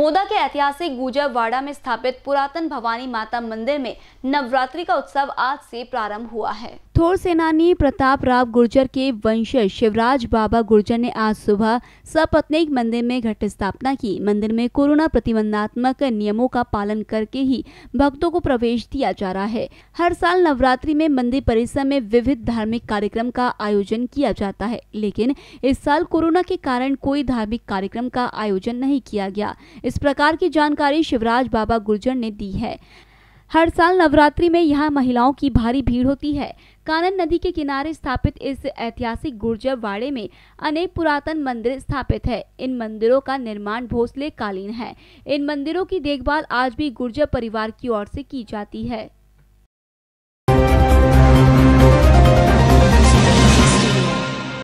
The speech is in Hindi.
मोदा के ऐतिहासिक गुजरवाड़ा में स्थापित पुरातन भवानी माता मंदिर में नवरात्रि का उत्सव आज से प्रारंभ हुआ है थोर सेनानी प्रताप राव गुर्जर के वंशज शिवराज बाबा गुर्जर ने आज सुबह सपत्नी मंदिर में घट स्थापना की मंदिर में कोरोना प्रतिबंधात्मक नियमों का पालन करके ही भक्तों को प्रवेश दिया जा रहा है हर साल नवरात्रि में मंदिर परिसर में विविध धार्मिक कार्यक्रम का आयोजन किया जाता है लेकिन इस साल कोरोना के कारण कोई धार्मिक कार्यक्रम का आयोजन नहीं किया गया इस प्रकार की जानकारी शिवराज बाबा गुर्जर ने दी है हर साल नवरात्रि में यहाँ महिलाओं की भारी भीड़ होती है कानन नदी के किनारे स्थापित इस ऐतिहासिक गुर्जर वाड़े में अनेक पुरातन मंदिर स्थापित है इन मंदिरों का निर्माण भोसले कालीन है इन मंदिरों की देखभाल आज भी गुर्जर परिवार की ओर से की जाती है